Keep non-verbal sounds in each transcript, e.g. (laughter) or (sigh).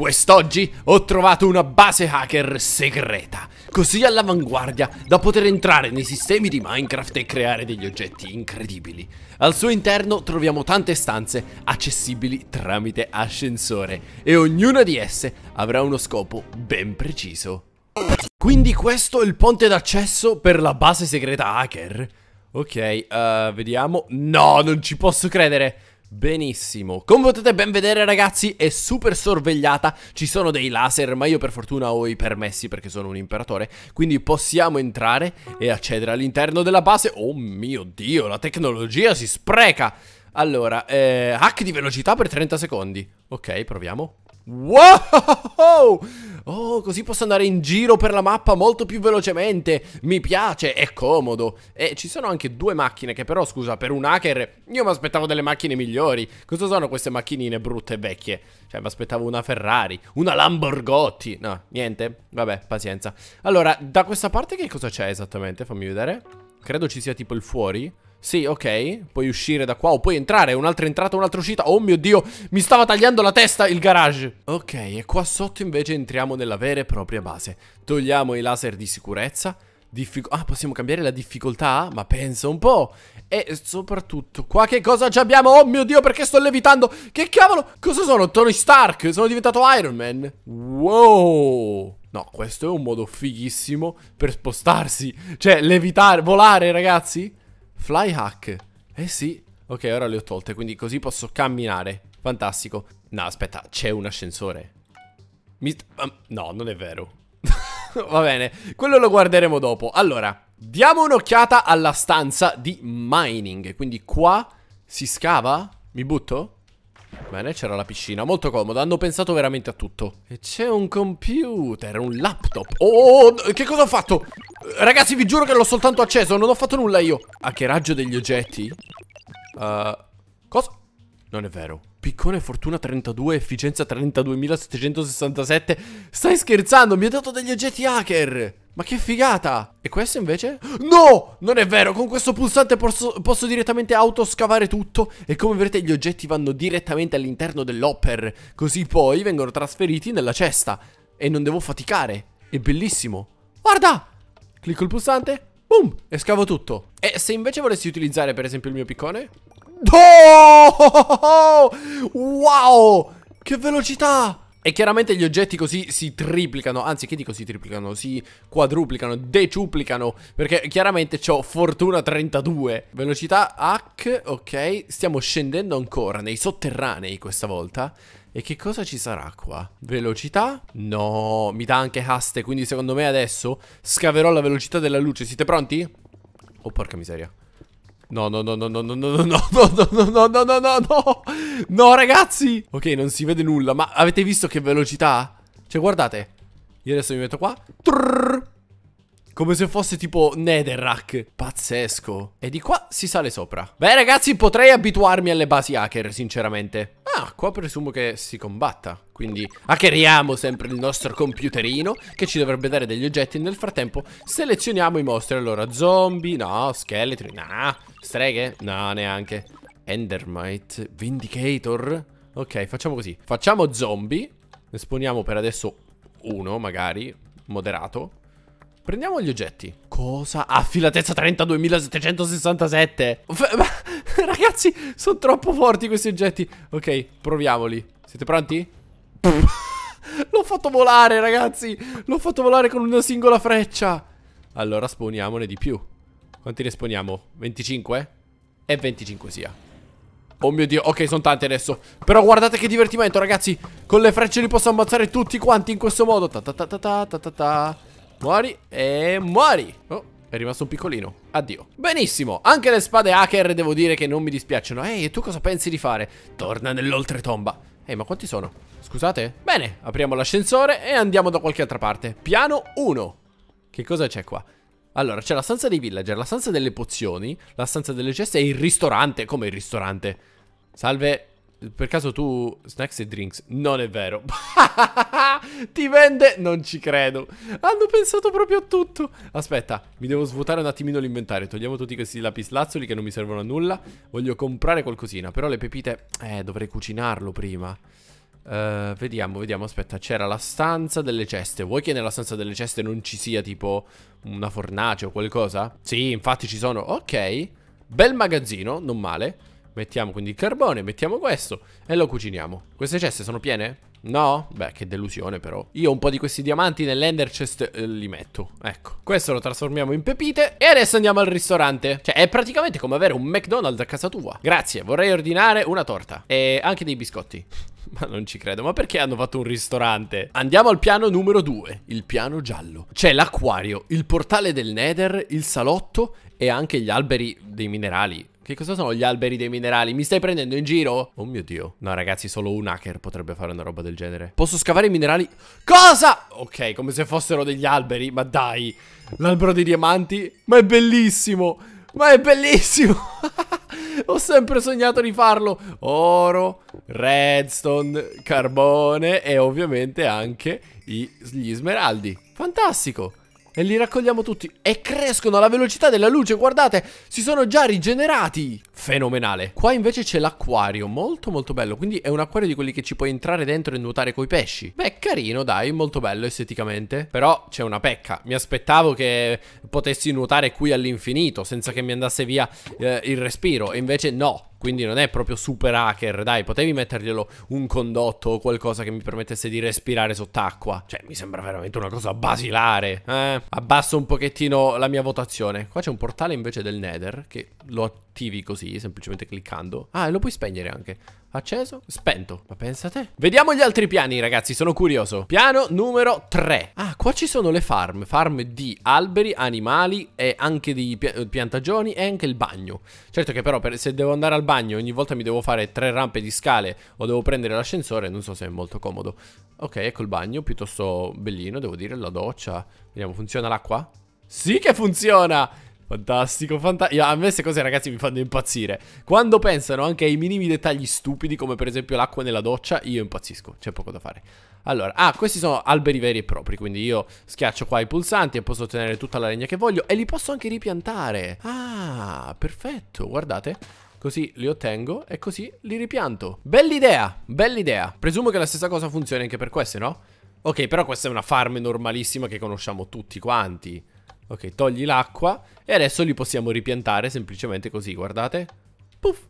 Quest'oggi ho trovato una base hacker segreta, così all'avanguardia da poter entrare nei sistemi di Minecraft e creare degli oggetti incredibili. Al suo interno troviamo tante stanze accessibili tramite ascensore e ognuna di esse avrà uno scopo ben preciso. Quindi questo è il ponte d'accesso per la base segreta hacker? Ok, uh, vediamo... No, non ci posso credere! Benissimo, come potete ben vedere ragazzi è super sorvegliata, ci sono dei laser ma io per fortuna ho i permessi perché sono un imperatore Quindi possiamo entrare e accedere all'interno della base, oh mio dio la tecnologia si spreca Allora, eh, hack di velocità per 30 secondi, ok proviamo Wow! Oh, così posso andare in giro per la mappa molto più velocemente. Mi piace, è comodo. E ci sono anche due macchine che però, scusa, per un hacker io mi aspettavo delle macchine migliori. Cosa sono queste macchinine brutte e vecchie? Cioè, mi aspettavo una Ferrari, una Lamborghini. No, niente. Vabbè, pazienza. Allora, da questa parte che cosa c'è esattamente? Fammi vedere. Credo ci sia tipo il fuori. Sì, ok, puoi uscire da qua o puoi entrare, un'altra entrata, un'altra uscita Oh mio Dio, mi stava tagliando la testa il garage Ok, e qua sotto invece entriamo nella vera e propria base Togliamo i laser di sicurezza Diffic ah, possiamo cambiare la difficoltà? Ma pensa un po' E soprattutto, qua che cosa abbiamo? Oh mio Dio, perché sto levitando? Che cavolo? Cosa sono? Tony Stark? Sono diventato Iron Man? Wow! No, questo è un modo fighissimo per spostarsi Cioè, levitare, volare, ragazzi Fly hack. Eh sì. Ok, ora le ho tolte, quindi così posso camminare. Fantastico. No, aspetta, c'è un ascensore. Mi... Um, no, non è vero. (laughs) Va bene, quello lo guarderemo dopo. Allora, diamo un'occhiata alla stanza di mining. Quindi qua si scava? Mi butto? Bene, c'era la piscina, molto comoda, hanno pensato veramente a tutto E c'è un computer, un laptop Oh, oh, oh che cosa ho fatto? Ragazzi, vi giuro che l'ho soltanto acceso, non ho fatto nulla io Hackeraggio degli oggetti? Uh, cosa? Non è vero Piccone fortuna 32, efficienza 32.767 Stai scherzando, mi ha dato degli oggetti hacker ma che figata! E questo invece? No! Non è vero, con questo pulsante posso, posso direttamente autoscavare tutto e come vedete gli oggetti vanno direttamente all'interno dell'hopper, così poi vengono trasferiti nella cesta e non devo faticare. È bellissimo. Guarda! Clicco il pulsante, boom, e scavo tutto. E se invece volessi utilizzare per esempio il mio piccone? Oh! (laughs) Wow! Che velocità! E chiaramente gli oggetti così si triplicano, anzi che dico si triplicano, si quadruplicano, decuplicano, perché chiaramente ho fortuna 32. Velocità hack, ok, stiamo scendendo ancora nei sotterranei questa volta. E che cosa ci sarà qua? Velocità? No, mi dà anche haste, quindi secondo me adesso scaverò la velocità della luce. Siete pronti? Oh porca miseria. No, no, no, no, no, no, no, no, no, no, no, no, no, no, no, no, no, ragazzi. Ok, non si vede nulla, ma avete visto che velocità? Cioè, guardate. Io adesso mi metto qua. Come se fosse tipo Netherrack Pazzesco E di qua si sale sopra Beh ragazzi potrei abituarmi alle basi hacker sinceramente Ah, qua presumo che si combatta. Quindi hackeriamo sempre il nostro computerino che ci dovrebbe dare degli oggetti. Nel frattempo selezioniamo i mostri. Allora, zombie, no, scheletri, no, streghe, no, neanche. Endermite, Vindicator. Ok, facciamo così. Facciamo zombie. Esponiamo per adesso uno, magari, moderato. Prendiamo gli oggetti. Cosa? Affilatezza 32.767. F (laughs) Ragazzi, sono troppo forti questi oggetti. Ok, proviamoli. Siete pronti? (laughs) L'ho fatto volare, ragazzi. L'ho fatto volare con una singola freccia. Allora, sponiamone di più. Quanti ne sponiamo? 25? E 25 sia. Oh mio Dio, ok, sono tanti adesso. Però guardate che divertimento, ragazzi. Con le frecce li posso ammazzare tutti quanti in questo modo. Ta ta ta ta ta ta ta. Muori e muori. Oh. È rimasto un piccolino. Addio. Benissimo. Anche le spade hacker devo dire che non mi dispiacciono. Ehi, e tu cosa pensi di fare? Torna nell'oltretomba. Ehi, ma quanti sono? Scusate? Bene, apriamo l'ascensore e andiamo da qualche altra parte. Piano 1. Che cosa c'è qua? Allora, c'è la stanza dei villager, la stanza delle pozioni, la stanza delle ceste e il ristorante. Come il ristorante? Salve, per caso tu snacks e drinks? Non è vero. (laughs) Ti vende? Non ci credo. Hanno pensato proprio a tutto. Aspetta, mi devo svuotare un attimino l'inventario. Togliamo tutti questi lapislazzoli che non mi servono a nulla. Voglio comprare qualcosina. Però le pepite... Eh, dovrei cucinarlo prima. Uh, vediamo, vediamo, aspetta, c'era la stanza delle ceste Vuoi che nella stanza delle ceste non ci sia tipo una fornace o qualcosa? Sì, infatti ci sono, ok Bel magazzino, non male Mettiamo quindi il carbone, mettiamo questo e lo cuciniamo. Queste ceste sono piene? No? Beh, che delusione però. Io un po' di questi diamanti nell'ender chest eh, li metto. Ecco. Questo lo trasformiamo in pepite e adesso andiamo al ristorante. Cioè, è praticamente come avere un McDonald's a casa tua. Grazie, vorrei ordinare una torta e anche dei biscotti. (laughs) Ma non ci credo, ma perché hanno fatto un ristorante? Andiamo al piano numero 2, il piano giallo. C'è l'acquario, il portale del Nether, il salotto e anche gli alberi dei minerali. Che cosa sono gli alberi dei minerali? Mi stai prendendo in giro? Oh mio Dio. No, ragazzi, solo un hacker potrebbe fare una roba del genere. Posso scavare i minerali? Cosa? Ok, come se fossero degli alberi, ma dai. L'albero dei diamanti? Ma è bellissimo! Ma è bellissimo! (laughs) Ho sempre sognato di farlo. Oro, redstone, carbone e ovviamente anche gli smeraldi. Fantastico! E li raccogliamo tutti E crescono alla velocità della luce Guardate si sono già rigenerati Fenomenale Qua invece c'è l'acquario Molto molto bello Quindi è un acquario di quelli che ci puoi entrare dentro e nuotare coi pesci Beh carino dai Molto bello esteticamente Però c'è una pecca Mi aspettavo che potessi nuotare qui all'infinito Senza che mi andasse via eh, il respiro E invece no quindi non è proprio super hacker, dai, potevi metterglielo un condotto o qualcosa che mi permettesse di respirare sott'acqua. Cioè, mi sembra veramente una cosa basilare. Eh? Abbasso un pochettino la mia votazione. Qua c'è un portale invece del Nether che lo attivi così, semplicemente cliccando. Ah, e lo puoi spegnere anche. Acceso, spento. Ma pensa te. Vediamo gli altri piani, ragazzi, sono curioso. Piano numero 3. Ah, qua ci sono le farm. Farm di alberi, animali e anche di piantagioni e anche il bagno. Certo che però per, se devo andare al bagno ogni volta mi devo fare tre rampe di scale o devo prendere l'ascensore, non so se è molto comodo. Ok, ecco il bagno, piuttosto bellino, devo dire, la doccia. Vediamo, funziona l'acqua? Sì che funziona! Fantastico, fantastico. A me queste cose, ragazzi, mi fanno impazzire. Quando pensano anche ai minimi dettagli stupidi, come per esempio l'acqua nella doccia, io impazzisco. C'è poco da fare. Allora, ah, questi sono alberi veri e propri, quindi io schiaccio qua i pulsanti e posso ottenere tutta la legna che voglio e li posso anche ripiantare. Ah, perfetto, guardate. Così li ottengo e così li ripianto. Bell'idea, bell'idea. Presumo che la stessa cosa funzioni anche per queste, no? Ok, però questa è una farm normalissima che conosciamo tutti quanti. Ok, togli l'acqua e adesso li possiamo ripiantare semplicemente così, guardate. Puff.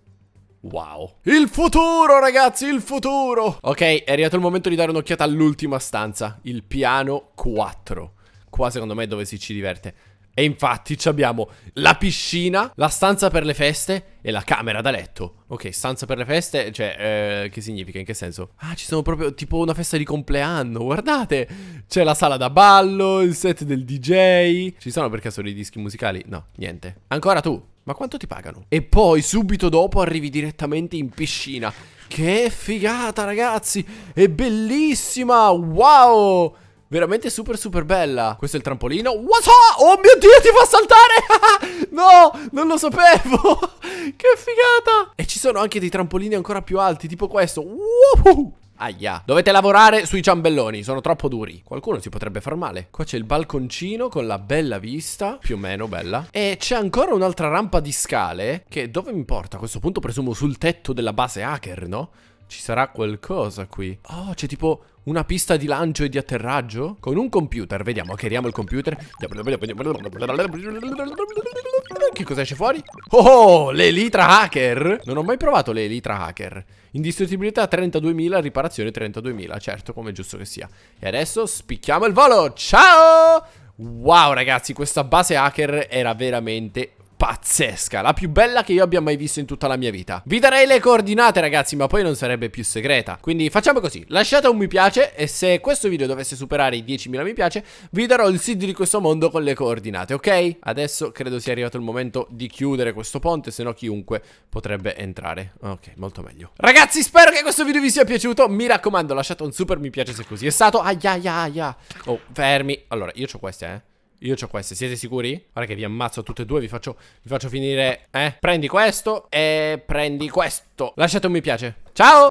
Wow. Il futuro, ragazzi, il futuro! Ok, è arrivato il momento di dare un'occhiata all'ultima stanza, il piano 4. Qua secondo me è dove si ci diverte. E infatti abbiamo la piscina, la stanza per le feste e la camera da letto. Ok, stanza per le feste, cioè, eh, che significa? In che senso? Ah, ci sono proprio tipo una festa di compleanno, guardate! C'è la sala da ballo, il set del DJ. Ci sono per caso dei dischi musicali? No, niente. Ancora tu, ma quanto ti pagano? E poi subito dopo arrivi direttamente in piscina. Che figata, ragazzi! È bellissima! Wow! Veramente super super bella Questo è il trampolino What's up? Oh, oh mio dio ti fa saltare (laughs) No non lo sapevo (laughs) Che figata E ci sono anche dei trampolini ancora più alti Tipo questo Woohoo Aia Dovete lavorare sui ciambelloni Sono troppo duri Qualcuno si potrebbe far male Qua c'è il balconcino Con la bella vista Più o meno bella E c'è ancora un'altra rampa di scale Che dove mi porta? A questo punto presumo sul tetto della base hacker, no? Ci sarà qualcosa qui Oh c'è tipo una pista di lancio e di atterraggio? Con un computer, vediamo, chiariamo il computer. Che cosa esce fuori? Oh, oh l'elitra hacker! Non ho mai provato l'elitra hacker. Indistruttibilità 32.000, riparazione 32.000, certo, come giusto che sia. E adesso spicchiamo il volo, ciao! Wow ragazzi, questa base hacker era veramente pazzesca, la più bella che io abbia mai visto in tutta la mia vita. Vi darei le coordinate ragazzi, ma poi non sarebbe più segreta. Quindi facciamo così, lasciate un mi piace e se questo video dovesse superare i 10.000 mi piace, vi darò il seed di questo mondo con le coordinate, ok? Adesso credo sia arrivato il momento di chiudere questo ponte, se no chiunque potrebbe entrare. Ok, molto meglio. Ragazzi, spero che questo video vi sia piaciuto. Mi raccomando, lasciate un super mi piace se così è stato. Aia, aia, aia. Oh, fermi. Allora, io ho queste, eh. Io ho queste, siete sicuri? Guarda che vi ammazzo tutte e due, vi faccio, vi faccio finire... Eh? Prendi questo e prendi questo. Lasciate un mi piace. Ciao!